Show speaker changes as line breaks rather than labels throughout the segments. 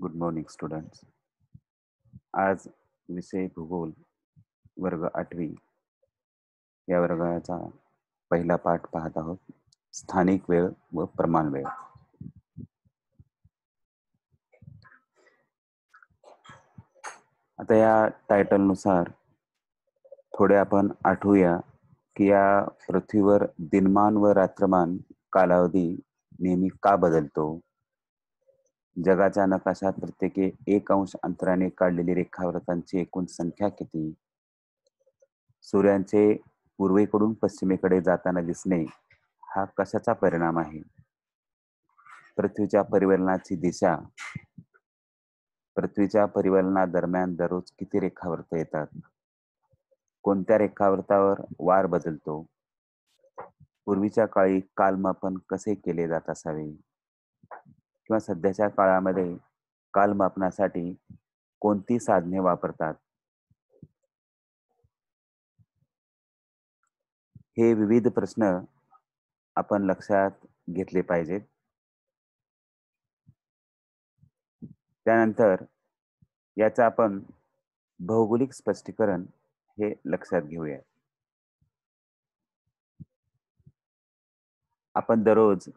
good morning students आज विषय भूगोल वर्ग आठवी या वर्गाचा पहिला पाठ पाहत आहोत स्थानिक वेळ व प्रमाण वेळ आता या टायटलनुसार थोडे आपण आठवूया की या पृथ्वीवर दिनमान व रात्रमान कालावधी नेहमी का बदलतो जगाच्या नकाशात प्रत्येकी एक अंश अंतराने काढलेली रेखाव्रतांची एकूण संख्या किती सूर्यांचे पूर्वेकडून पश्चिमेकडे जाताना दिसणे हा कशाचा परिणाम आहे पृथ्वीच्या परिवर्तनाची दिशा पृथ्वीच्या दरम्यान दररोज किती रेखावर्त येतात कोणत्या रेखावर्तावर वार बदलतो पूर्वीच्या काळी कालमापन कसे केले जात असावे किंवा सध्याच्या काळामध्ये कालमापनासाठी कोणती साधने वापरतात हे विविध प्रश्न आपण लक्षात घेतले पाहिजेत त्यानंतर याचं आपण भौगोलिक स्पष्टीकरण हे लक्षात घेऊया आपण दररोज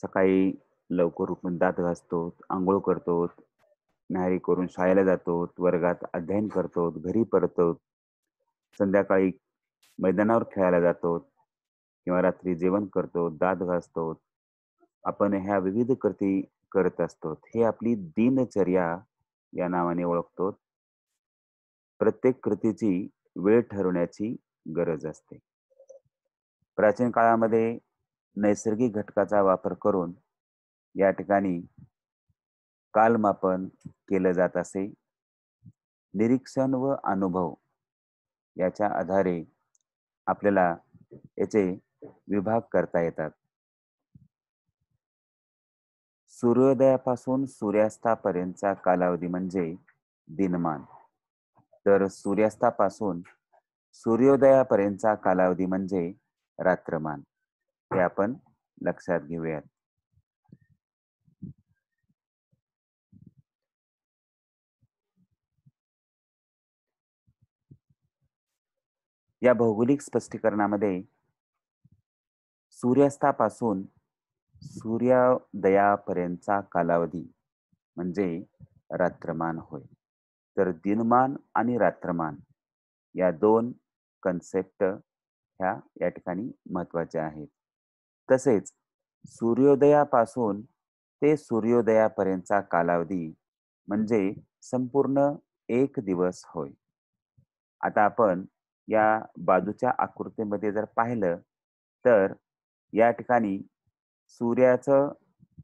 सकाळी लवकर उठून दात घासतो आंघोळ करतो न्याहारी करून शाळेला जातो वर्गात अध्ययन करतो घरी परतो संध्याकाळी मैदानावर खेळायला जातो किंवा रात्री जेवण करतो दात घासतो आपण ह्या विविध कृती करत असतो हे आपली दिनचर्या या नावाने ओळखतो प्रत्येक कृतीची वेळ ठरवण्याची गरज असते प्राचीन काळामध्ये नैसर्गिक घटकाचा वापर करून या ठिकाणी कालमापन केलं जात असे निरीक्षण व अनुभव याच्या आधारे आपल्याला याचे विभाग करता येतात सूर्योदयापासून सूर्यास्तापर्यंतचा कालावधी म्हणजे दिनमान तर सूर्यास्तापासून सूर्योदयापर्यंतचा कालावधी म्हणजे रात्रमान हे आपण लक्षात घेऊयात या भौगोलिक स्पष्टीकरणामध्ये सूर्यास्तापासून सूर्योदयापर्यंतचा कालावधी म्हणजे रात्रमान होय तर दिनमान आणि रात्रमान या दोन कन्सेप्ट ह्या या ठिकाणी महत्त्वाच्या आहेत तसेच सूर्योदयापासून ते सूर्योदयापर्यंतचा कालावधी म्हणजे संपूर्ण एक दिवस होय आता आपण या बाजूच्या आकृतीमध्ये जर पाहिलं तर या ठिकाणी सूर्याचं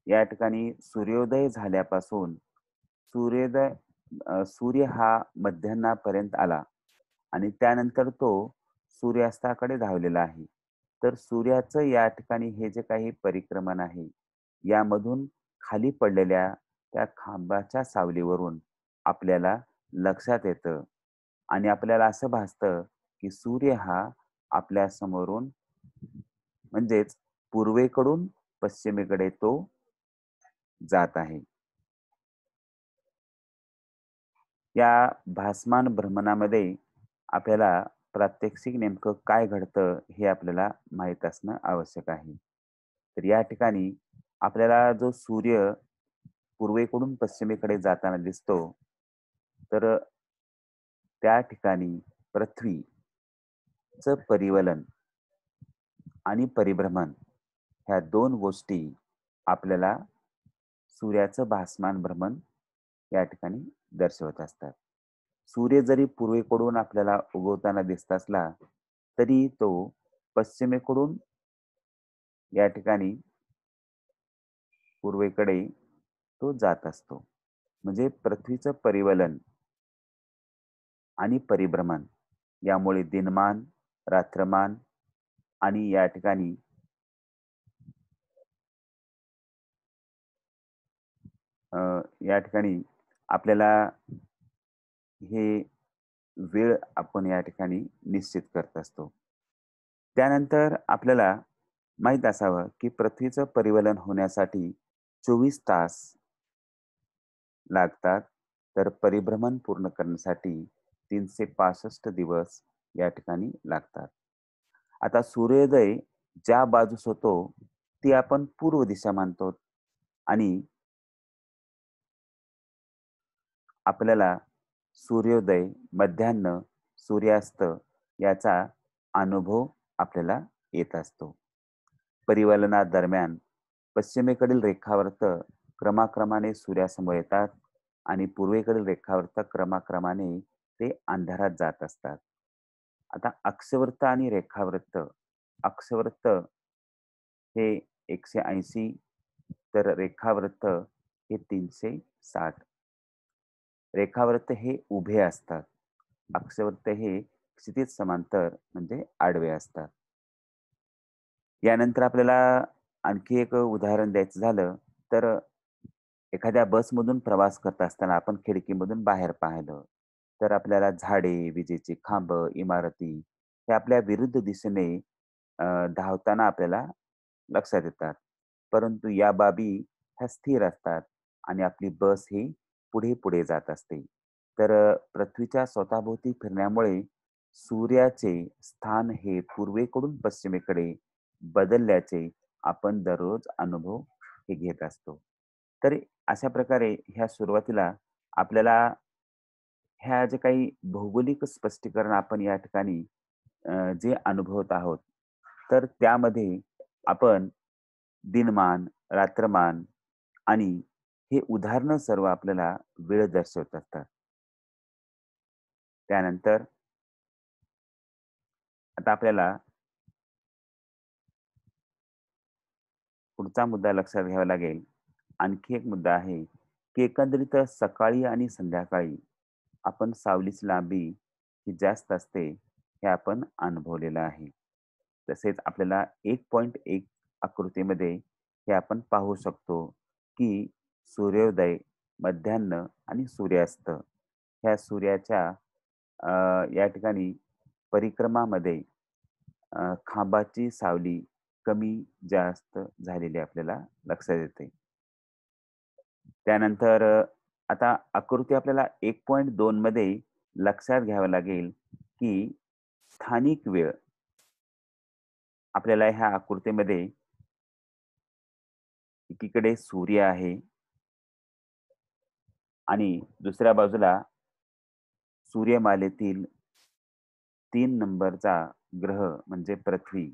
या ठिकाणी सूर्योदय झाल्यापासून सूर्योदय सूर्य हा मध्यान्हापर्यंत आला आणि त्यानंतर तो सूर्यास्ताकडे धावलेला आहे तर सूर्याचं या ठिकाणी हे जे काही परिक्रमण आहे यामधून खाली पडलेल्या त्या खांबाच्या सावलीवरून आपल्याला लक्षात येतं आणि आपल्याला असं भासतं की सूर्य हा आपल्या समोरून म्हणजेच पूर्वेकडून पश्चिमेकडे तो जात आहे या भासमान भ्रमणामध्ये आपल्याला प्रात्यक्षिक नेमकं काय घडतं हे आपल्याला माहीत असणं आवश्यक आहे तर या ठिकाणी आपल्याला जो सूर्य पूर्वेकडून पश्चिमेकडे जाताना दिसतो तर त्या ठिकाणी पृथ्वी च परिवलन आणि परिभ्रमण ह्या दोन गोष्टी आपल्याला सूर्याचं भासमान भ्रमण या ठिकाणी दर्शवत असतात सूर्य जरी पूर्वेकडून आपल्याला उगवताना दिसत असला तरी तो पश्चिमेकडून या ठिकाणी पूर्वेकडे तो जात असतो म्हणजे पृथ्वीचं परिवलन आणि परिभ्रमण यामुळे दिनमान रात्रमान आणि या ठिकाणी या ठिकाणी आपल्याला हे वेळ आपण या ठिकाणी निश्चित करत असतो त्यानंतर आपल्याला माहित असावं की पृथ्वीचं परिवलन होण्यासाठी चोवीस तास लागतात तर परिभ्रमण पूर्ण करण्यासाठी तीनशे पासष्ट दिवस या ठिकाणी लागतात आता सूर्योदय ज्या बाजूस होतो ती आपण पूर्व दिशा मानतो आणि आपल्याला सूर्योदय मध्यान्न सूर्यास्त याचा अनुभव आपल्याला येत असतो परिवलना दरम्यान पश्चिमेकडील रेखावर्त क्रमाक्रमाने सूर्यासमोर येतात आणि पूर्वेकडील रेखावर्त क्रमाक्रमाने ते अंधारात जात असतात आता अक्षवृत्त आणि रेखावृत्त अक्षवृत्त हे एकशे ऐंशी तर रेखावृत्त हे तीनशे साठ रेखावृत्त हे उभे असतात अक्षवृत्त हे क्षितिज समांतर म्हणजे आडवे असतात यानंतर आपल्याला आणखी एक उदाहरण द्यायचं झालं तर एखाद्या बसमधून प्रवास करत असताना आपण खिडकीमधून बाहेर पाहिलं तर आपल्याला झाडे विजेचे खांब इमारती हे आपल्या विरुद्ध दिशेने धावताना आपल्याला लक्षात येतात परंतु या बाबी ह्या स्थिर असतात आणि आपली बस ही पुढे पुढे जात असते तर पृथ्वीच्या स्वतःभोवती फिरण्यामुळे सूर्याचे स्थान हे पूर्वेकडून पश्चिमेकडे बदलल्याचे आपण दररोज अनुभव हे घेत असतो तर अशा प्रकारे ह्या सुरुवातीला आपल्याला ह्या जे काही भौगोलिक स्पष्टीकरण आपण या ठिकाणी जे अनुभवत आहोत तर त्यामध्ये आपण दिनमान रात्रमान आणि हे उदाहरणं सर्व आपल्याला वेळ दर्शवत असतात त्यानंतर आता आपल्याला पुढचा मुद्दा लक्षात घ्यावा लागेल आणखी एक मुद्दा आहे की एकंदरीत सकाळी आणि संध्याकाळी आपण सावलीची लांबी ही जास्त असते हे आपण अनुभवलेलं आहे तसेच आपल्याला एक पॉईंट एक आकृतीमध्ये हे आपण पाहू शकतो की सूर्योदय मध्यान्न आणि सूर्यास्त ह्या सूर्याच्या या ठिकाणी परिक्रमामध्ये खांबाची सावली कमी जास्त झालेली आपल्याला लक्षात येते त्यानंतर आता आकृती आपल्याला एक पॉईंट दोन मध्ये लक्षात घ्यावं लागेल की स्थानिक वेळ आपल्याला ह्या आकृतीमध्ये एकीकडे सूर्य आहे आणि दुसऱ्या बाजूला सूर्यमालेतील तीन नंबरचा ग्रह म्हणजे पृथ्वी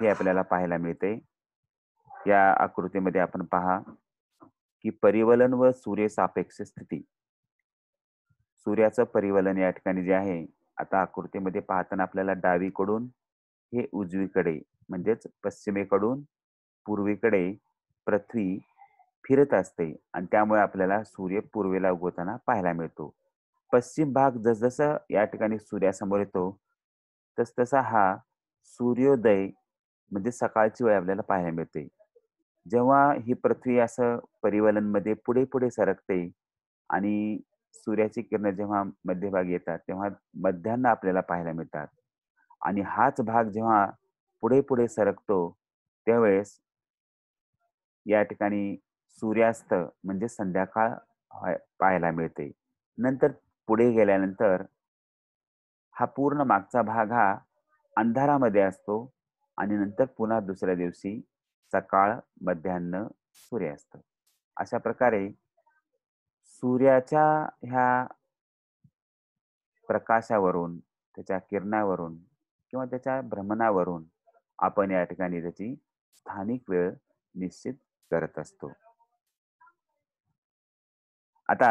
हे आपल्याला पाहायला मिळते या आकृतीमध्ये आपण पहा की परिवलन व सूर्य सापेक्ष स्थिती सूर्याचं परिवलन या ठिकाणी जे आहे आता आकृतीमध्ये पाहताना आपल्याला डावीकडून हे उजवीकडे म्हणजेच पश्चिमेकडून पूर्वीकडे पृथ्वी फिरत असते आणि त्यामुळे आपल्याला सूर्य पूर्वेला उगवताना पाहायला मिळतो पश्चिम भाग जसजसा या ठिकाणी सूर्यासमोर येतो तसतसा हा सूर्योदय म्हणजे सकाळची वेळ आपल्याला पाहायला मिळते जेव्हा ही पृथ्वी असं मध्ये पुढे पुढे सरकते आणि सूर्याची किरण जेव्हा मध्यभागी येतात तेव्हा मध्यान्न आपल्याला पाहायला मिळतात आणि हाच भाग जेव्हा पुढे पुढे सरकतो त्यावेळेस या ठिकाणी सूर्यास्त म्हणजे संध्याकाळ पाहायला मिळते नंतर पुढे गेल्यानंतर हा पूर्ण मागचा भाग हा अंधारामध्ये असतो आणि नंतर पुन्हा दुसऱ्या दिवशी सकाळ मध्यान्न सूर्यास्त अशा प्रकारे सूर्याच्या ह्या प्रकाशावरून त्याच्या किरणावरून किंवा त्याच्या भ्रमणावरून आपण या ठिकाणी त्याची स्थानिक वेळ निश्चित करत असतो आता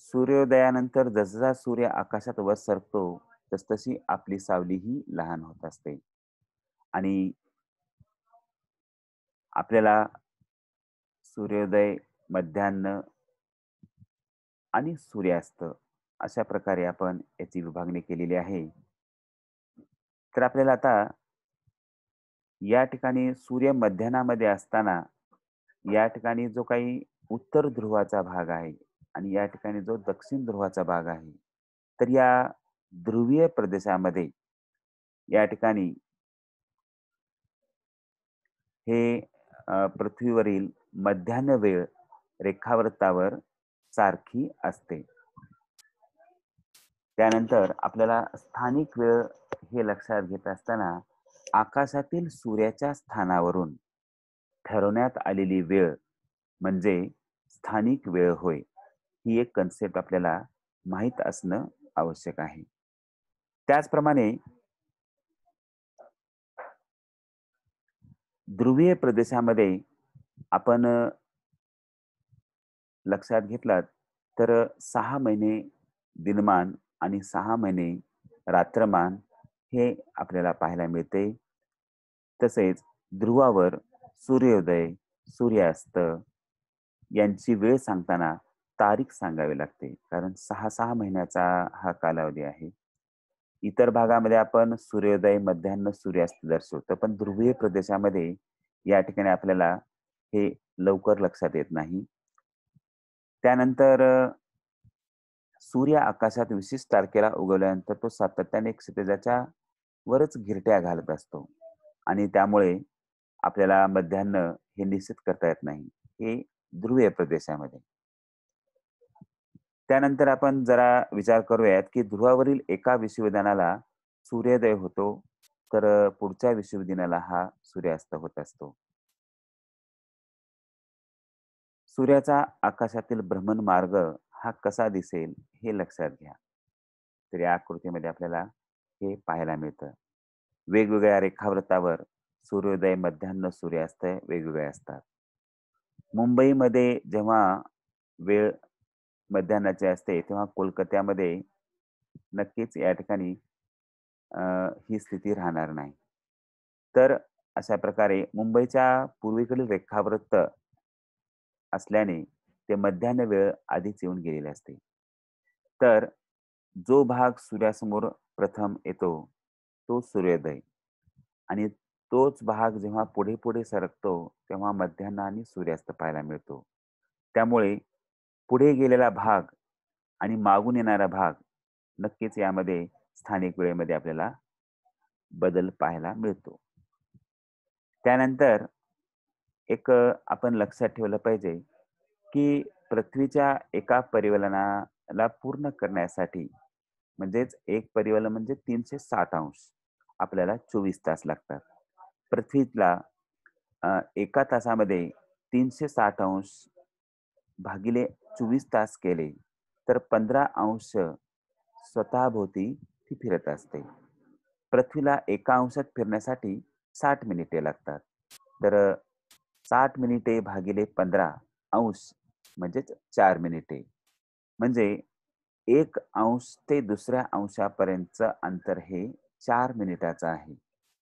सूर्योदयानंतर जसजा सूर्य आकाशात वर सरतो तसतशी आपली सावली ही लहान होत असते आणि आपल्याला सूर्योदय मध्यान्न आणि सूर्यास्त अशा प्रकारे आपण याची विभागणी केलेली आहे तर आपल्याला आता या ठिकाणी सूर्य मध्यानामध्ये असताना या ठिकाणी जो काही उत्तर ध्रुवाचा भाग आहे आणि या ठिकाणी जो दक्षिण ध्रुवाचा भाग आहे तर या ध्रुवीय प्रदेशामध्ये या ठिकाणी हे पृथ्वीवरील मध्यान्ह वेळ रेखावृत्तावर सारखी असते त्यानंतर आपल्याला स्थानिक वेळ हे लक्षात घेत असताना आकाशातील सूर्याच्या स्थानावरून ठरवण्यात आलेली वेळ म्हणजे स्थानिक वेळ होय ही एक कन्सेप्ट आपल्याला माहीत असणं आवश्यक आहे त्याचप्रमाणे ध्रुवीय प्रदेशामध्ये आपण लक्षात घेतलात तर सहा महिने दिनमान आणि सहा महिने रात्रमान हे आपल्याला पाहायला मिळते तसेच ध्रुवावर सूर्योदय सूर्यास्त यांची वेळ सांगताना तारीख सांगावी लागते कारण सहा सहा महिन्याचा हा कालावधी आहे इतर भागामध्ये आपण सूर्योदय मध्यान्ह सूर्यास्त दर्शवतो पण ध्रुवीय प्रदेशामध्ये या ठिकाणी आपल्याला हे लवकर लक्षात येत नाही त्यानंतर सूर्य आकाशात विशिष्ट तारखेला उगवल्यानंतर तो सातत्याने क्षितिजाच्या वरच घिरट्या घालत असतो आणि त्यामुळे आपल्याला मध्यान्ह हे निश्चित करता येत नाही हे ध्रुवीय प्रदेशामध्ये त्यानंतर आपण जरा विचार करूयात की ध्रुवावरील एका विश्वविधानाला सूर्योदय होतो तर पुढच्या विश्वविधानाला हा सूर्यास्त होत असतो सूर्याचा आकाशातील भ्रमण मार्ग हा कसा दिसेल हे लक्षात घ्या तर या आकृतीमध्ये आपल्याला हे पाहायला मिळतं वेगवेगळ्या रेखाव्रतावर सूर्योदय मध्यान्ह सूर्यास्त वेगवेगळे असतात मुंबईमध्ये जेव्हा वेळ मध्यान्नाचे असते तेव्हा कोलकात्यामध्ये नक्कीच या ठिकाणी ही स्थिती राहणार नाही तर अशा प्रकारे मुंबईच्या पूर्वीकडील रेखावृत्त असल्याने ते मध्यान्ह वेळ आधीच येऊन गेलेले असते तर जो भाग सूर्यासमोर प्रथम येतो तो सूर्योदय आणि तोच भाग जेव्हा पुढे पुढे सरकतो तेव्हा मध्यान्ह आणि सूर्यास्त पाहायला मिळतो त्यामुळे पुढे गेलेला भाग आणि मागून येणारा भाग नक्कीच यामध्ये स्थानिक वेळेमध्ये आपल्याला बदल पाहायला मिळतो त्यानंतर एक आपण लक्षात ठेवलं पाहिजे की पृथ्वीच्या एका परिवलनाला पूर्ण करण्यासाठी म्हणजेच एक परिवलन म्हणजे तीनशे सात अंश आपल्याला चोवीस तास लागतात पृथ्वीला एका तासामध्ये तीनशे सात अंश भागिले चोवीस तास केले तर पंधरा अंश स्वतःभोवती ती फिरत असते पृथ्वीला एका अंशात फिरण्यासाठी साठ मिनिटे लागतात तर साठ मिनिटे भागिले पंधरा अंश म्हणजेच चार मिनिटे म्हणजे एक अंश ते दुसऱ्या अंशापर्यंतचं अंतर हे चार मिनिटाचं आहे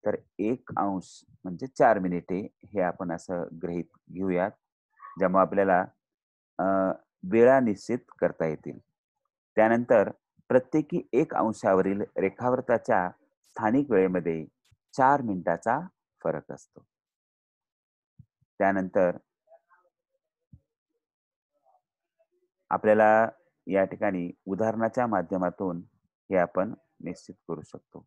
तर एक अंश म्हणजे चार मिनिटे हे आपण असं ग्रहित घेऊयात जेव्हा आपल्याला वेळा निश्चित करता येतील त्यानंतर प्रत्येकी एक अंशावरील रेखावृताच्या स्थानिक वेळेमध्ये चार मिनिटाचा फरक असतो त्यानंतर आपल्याला या ठिकाणी उदाहरणाच्या माध्यमातून हे आपण निश्चित करू शकतो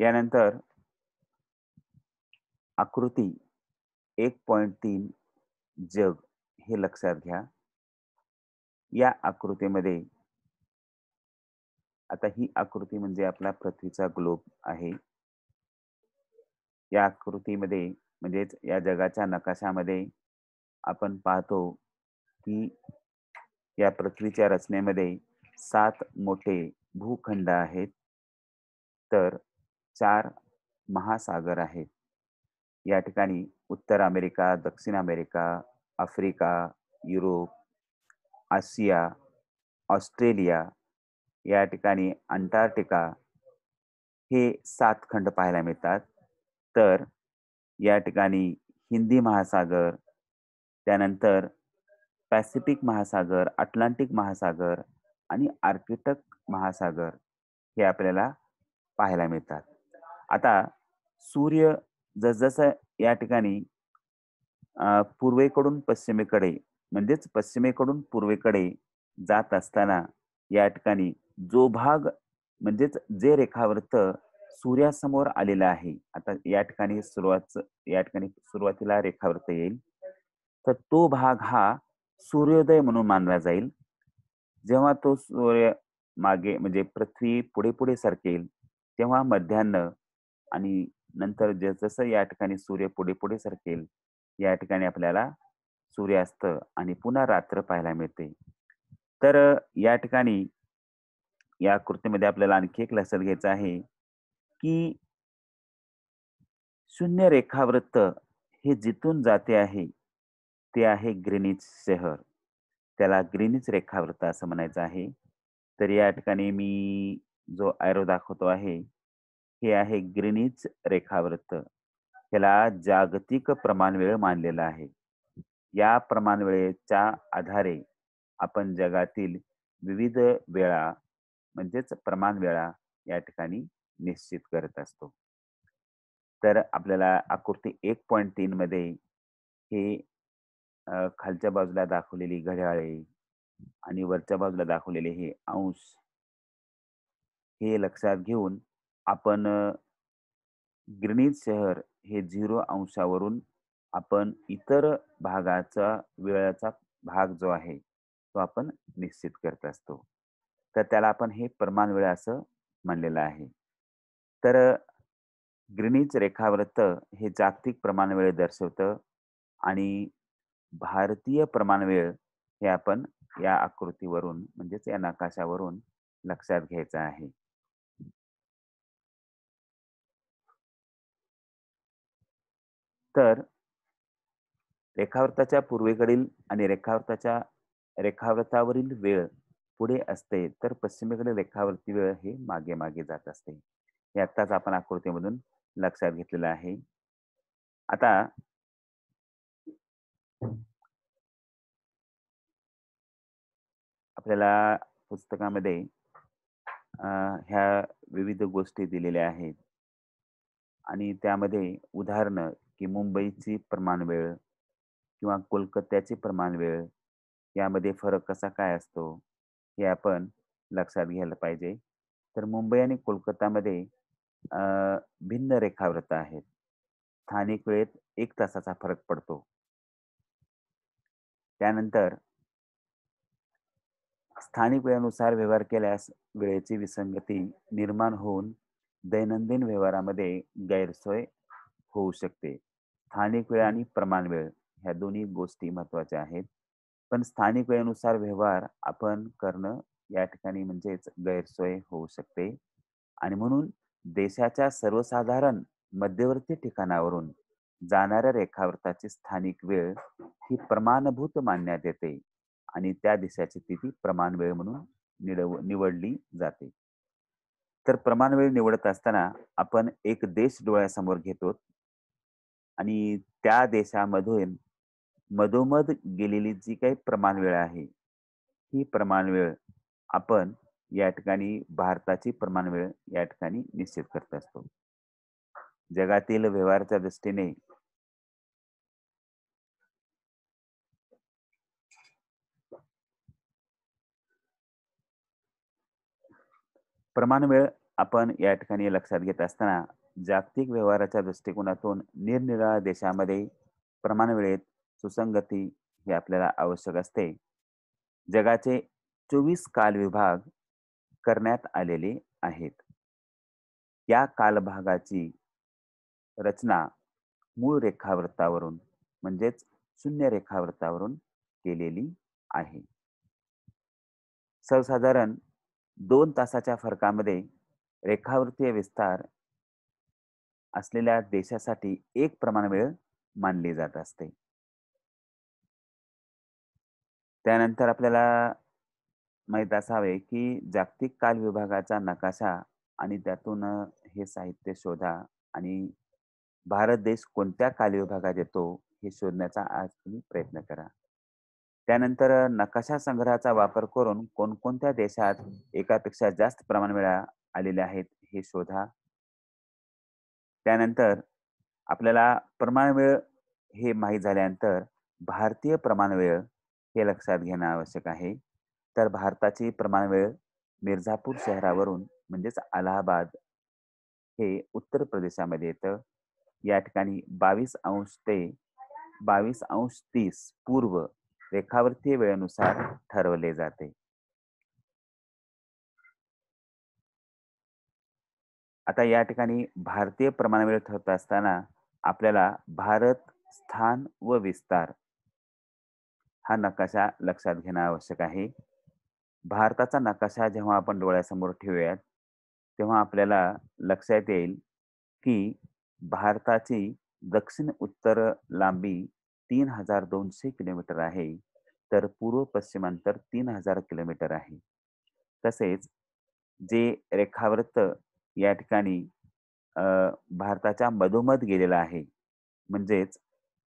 यानंतर आकृती एक पॉइंट तीन जग हे लक्षात घ्या या आकृतीमध्ये आता ही आकृती म्हणजे आपला पृथ्वीचा ग्लोब आहे या आकृतीमध्ये म्हणजेच या जगाच्या नकाशामध्ये आपण पाहतो की या पृथ्वीच्या रचनेमध्ये सात मोठे भूखंड आहेत तर चार महासागर आहेत या ठिकाणी उत्तर अमेरिका दक्षिण America Africa Europe Asia Australia या ठिकाणी अंटार्क्टिका हे सात खंड पाहायला मिळतात तर या ठिकाणी हिंदी महासागर त्यानंतर पॅसिफिक महासागर अटलांटिक महासागर आणि आर्किटक महासागर हे आपल्याला पाहायला मिळतात आता सूर्य जसजसं या ठिकाणी पूर्वेकडून पश्चिमेकडे म्हणजेच पश्चिमेकडून पूर्वेकडे जात असताना या ठिकाणी जो भाग म्हणजेच जे रेखावृत्त सूर्यासमोर आलेला आहे आता या ठिकाणी सुरुवात या ठिकाणी सुरुवातीला रेखावृत्त येईल तर तो भाग हा सूर्योदय म्हणून मानला जाईल जेव्हा तो सूर्य मागे म्हणजे पृथ्वी पुढे पुढे सरकेल तेव्हा मध्यान्ह आणि नंतर जसजसं या ठिकाणी सूर्य पुढे पुढे सरकेल या ठिकाणी आपल्याला सूर्यास्त आणि पुन्हा रात्र पाहायला मिळते तर या ठिकाणी या कृतीमध्ये आपल्याला आणखी एक लक्षात घ्यायचं आहे की शून्य रेखावृत्त हे जिथून जाते आहे ते आहे ग्रीनिच शहर त्याला ग्रीनिच रेखावृत्त असं म्हणायचं आहे तर या ठिकाणी मी जो आयरो दाखवतो आहे हे आहे ग्रीनिच रेखावृत्त ह्याला जागतिक प्रमाणवेळ मानलेला आहे या प्रमाणवेळेच्या आधारे आपण जगातील विविध वेळा म्हणजेच प्रमाण वेळा या ठिकाणी निश्चित करत असतो तर आपल्याला आकृती एक पॉईंट तीन मध्ये हे खालच्या बाजूला दाखवलेली घड्याळे आणि वरच्या बाजूला दाखवलेले हे अंश हे लक्षात घेऊन आपण ग्रिनीज शहर हे झिरो अंशावरून आपण इतर भागाचा वेळाचा भाग जो आहे तो आपण निश्चित करत असतो तर त्याला आपण हे प्रमाण वेळ असं म्हणलेलं आहे तर ग्रिनीज रेखावृत्त हे जागतिक प्रमाण वेळ दर्शवतं आणि भारतीय प्रमाण वेळ हे आपण या आकृतीवरून म्हणजेच या नकाशावरून लक्षात घ्यायचं आहे तर रेखावृत्ताच्या पूर्वेकडील आणि रेखावृत्ताच्या रेखावृतावरील वेळ पुढे असते तर पश्चिमेकडील रेखावरती वेळ हे मागे मागे जात असते हे आत्ताच आपण आकृतीमधून लक्षात घेतलेलं आहे आता आपल्याला पुस्तकामध्ये ह्या विविध गोष्टी दिलेल्या आहेत आणि त्यामध्ये उदाहरणं की मुंबईची प्रमाण वेळ किंवा कोलकात्याची प्रमाण वेळ यामध्ये फरक कसा काय असतो हे आपण लक्षात घ्यायला पाहिजे तर मुंबई आणि कोलकातामध्ये भिन्न रेखाव्रत आहेत स्थानिक वेळेत एक तासाचा फरक पडतो त्यानंतर स्थानिक वेळेनुसार व्यवहार केल्यास वेळेची विसंगती निर्माण होऊन दैनंदिन व्यवहारामध्ये गैरसोय होऊ शकते स्थानिक वेळ आणि प्रमाण वेळ ह्या दोन्ही गोष्टी महत्वाच्या आहेत पण स्थानिक वेळेनुसार व्यवहार आपण करणं या ठिकाणी म्हणजेच गैरसोय होऊ शकते आणि म्हणून देशाच्या सर्वसाधारण मध्यवर्ती ठिकाणावरून जाणाऱ्या रेखावर्ताची स्थानिक वेळ ही प्रमाणभूत मानण्यात येते आणि त्या देशाची तिथी प्रमाण वेळ म्हणून निडव निवडली जाते तर प्रमाण वेळ निवडत असताना आपण एक देश डोळ्यासमोर घेतो आणि त्या देशामधून मधोमध गेलेली जी काही प्रमाण वेळ आहे ही प्रमाण वेळ आपण या ठिकाणी भारताची प्रमाण वेळ या ठिकाणी निश्चित करत असतो जगातील व्यवहाराच्या दृष्टीने प्रमाण वेळ आपण या ठिकाणी लक्षात घेत असताना जागतिक व्यवहाराच्या दृष्टिकोनातून निरनिराळ्या देशामध्ये प्रमाणवेळेत सुसंगती ही आपल्याला आवश्यक असते जगाचे चोवीस कालविभाग करण्यात आलेले आहेत या कालभागाची रचना मूळ रेखावृत्तावरून म्हणजेच शून्य रेखावृत्तावरून केलेली आहे सर्वसाधारण दोन तासाच्या फरकामध्ये रेखावृत्तीय विस्तार असलेल्या देशासाठी एक प्रमाण वेळ मानली जात असते त्यानंतर आपल्याला माहीत असावे की जागतिक काल विभागाचा नकाशा आणि त्यातून हे साहित्य शोधा आणि भारत देश कोणत्या काल विभागात येतो हे शोधण्याचा आज तुम्ही प्रयत्न करा त्यानंतर नकाशा संग्रहाचा वापर करून कोणकोणत्या देशात एकापेक्षा जास्त प्रमाण वेळा आलेल्या आहेत हे शोधा त्यानंतर आपल्याला प्रमाणवेळ हे माहीत झाल्यानंतर भारतीय प्रमाणवेळ हे लक्षात घेणं आवश्यक आहे तर भारताची प्रमाणवेळ मिर्झापूर शहरावरून म्हणजेच अलाहाबाद हे उत्तर प्रदेशामध्ये येतं या ठिकाणी बावीस अंश ते बावीस अंश तीस पूर्व रेखावर्तीय वेळेनुसार ठरवले जाते आता या ठिकाणी भारतीय प्रमाणवेळ ठरत असताना आपल्याला भारत स्थान व विस्तार हा नकाशा लक्षात घेणं आवश्यक आहे भारताचा नकाशा जेव्हा आपण डोळ्यासमोर ठेवूयात तेव्हा आपल्याला लक्षात येईल की भारताची दक्षिण उत्तर लांबी तीन हजार दोनशे किलोमीटर आहे तर पूर्व पश्चिमांतर तीन हजार किलोमीटर आहे तसेच जे रेखावृत्त या ठिकाणी भारताच्या मधोमध गेलेला आहे म्हणजेच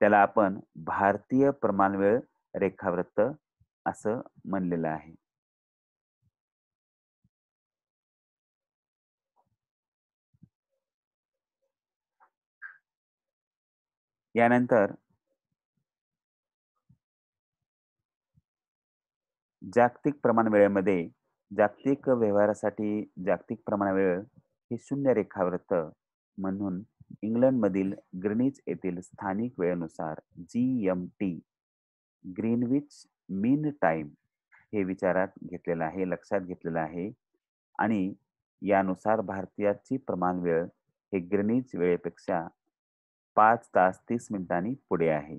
त्याला आपण भारतीय प्रमाणवेळ रेखावृत्त असं म्हणलेलं आहे यानंतर जागतिक प्रमाण वेळेमध्ये जागतिक व्यवहारासाठी जागतिक प्रमाण वेळ हे शून्य रेखावृत्त म्हणून इंग्लंडमधील ग्रीनिच येथील स्थानिक वेळेनुसार G M T Greenwich mean time हे विचारात घेतलेलं आहे लक्षात घेतलेलं आहे आणि यानुसार भारतीयाची प्रमाण वेळ हे ग्रीनिच वेळेपेक्षा पाच तास तीस मिनिटांनी पुढे आहे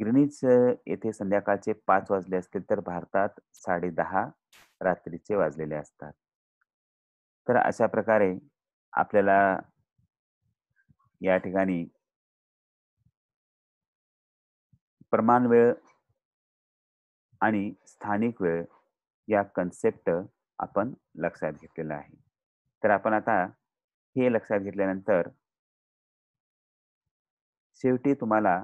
ग्रीनिच येथे संध्याकाळचे पाच वाजले असतील तर भारतात साडे रात्रीचे वाजलेले असतात तर अशा प्रकारे आपल्याला या ठिकाणी प्रमाण वेळ आणि स्थानिक वेळ या कन्सेप्ट आपण लक्षात घेतलेला आहे तर आपण आता हे लक्षात घेतल्यानंतर शेवटी तुम्हाला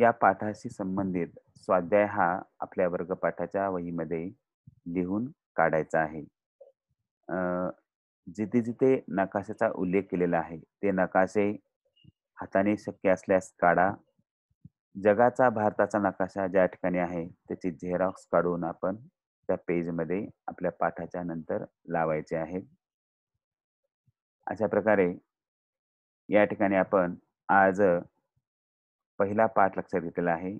या पाठाशी संबंधित स्वाध्याय हा आपल्या वर्गपाठाच्या वहीमध्ये लिहून काढायचा आहे जिथे जिथे नकाशाचा उल्लेख केलेला आहे ते नकाशे हाताने शक्य असल्यास काढा जगाचा भारताचा नकाशा ज्या ठिकाणी आहे त्याची झेरॉक्स काढून आपण त्या पेजमध्ये आपल्या पाठाच्या नंतर लावायचे आहे अशा प्रकारे या ठिकाणी आपण आज पहिला पाठ लक्षात घेतलेला आहे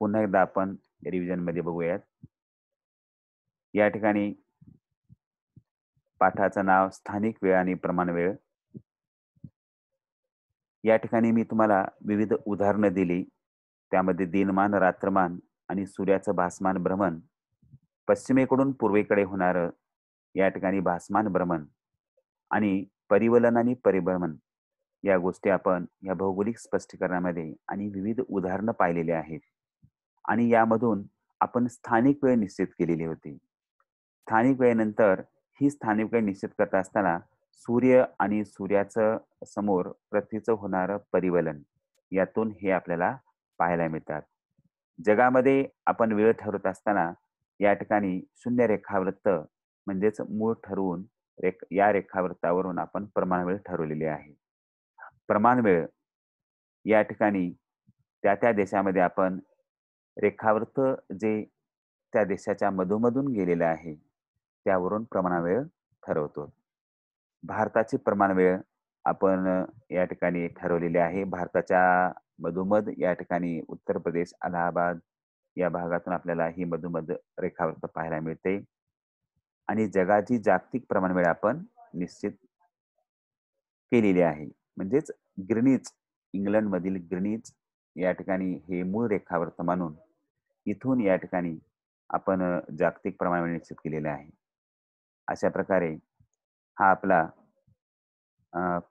पुन्हा एकदा आपण रिव्हिजनमध्ये बघूयात या ठिकाणी पाठाचं नाव स्थानिक वेळ आणि प्रमाण वेळ या ठिकाणी मी तुम्हाला विविध उदाहरणं दिली त्यामध्ये दिनमान रात्रमान आणि सूर्याचं भासमान भ्रमण पश्चिमेकडून पूर्वेकडे होणारं या ठिकाणी भासमान भ्रमण आणि परिवलन आणि परिभ्रमण या गोष्टी आपण या भौगोलिक स्पष्टीकरणामध्ये आणि विविध उदाहरणं पाहिलेली आहेत आणि यामधून आपण स्थानिक वेळ निश्चित केलेली होती स्थानिक वेळेनंतर ही स्थानिक निश्चित करत असताना सूर्य आणि सूर्याचं समोर पृथ्वीचं होणारं परिवलन यातून हे आपल्याला पाहायला मिळतात जगामध्ये आपण वेळ ठरवत असताना या ठिकाणी शून्य रेखावृत्त म्हणजेच मूळ ठरवून रेख या रेखावृत्तावरून आपण प्रमाण वेळ ठरवलेली आहे प्रमाण वेळ या ठिकाणी त्या त्या देशामध्ये आपण रेखावृत्त जे त्या देशाच्या मधोमधून गेलेलं आहे त्यावरून प्रमाणवेळ ठरवतो भारताची प्रमाणवेळ आपण या ठिकाणी ठरवलेली आहे भारताच्या मधोमध या ठिकाणी उत्तर प्रदेश अलाहाबाद या भागातून आपल्याला ही मधोमध रेखावृत्त पाहायला मिळते आणि जगाची जागतिक प्रमाणवेळ आपण निश्चित केलेली आहे म्हणजेच ग्रिनीच इंग्लंडमधील ग्रिनीच या ठिकाणी हे मूळ रेखावृत्त मानून इथून या ठिकाणी आपण जागतिक प्रमाणवेळ निश्चित केलेले आहे अशा प्रकारे हा आपला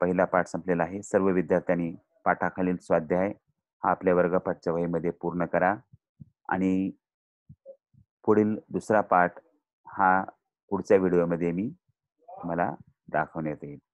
पहिला पाठ संपलेला आहे सर्व विद्यार्थ्यांनी पाठाखालील स्वाध्याय हा आपल्या वर्गपाठच्या वहीमध्ये पूर्ण करा आणि पुढील दुसरा पाठ हा पुढच्या व्हिडिओमध्ये मी मला दाखवण्यात येईल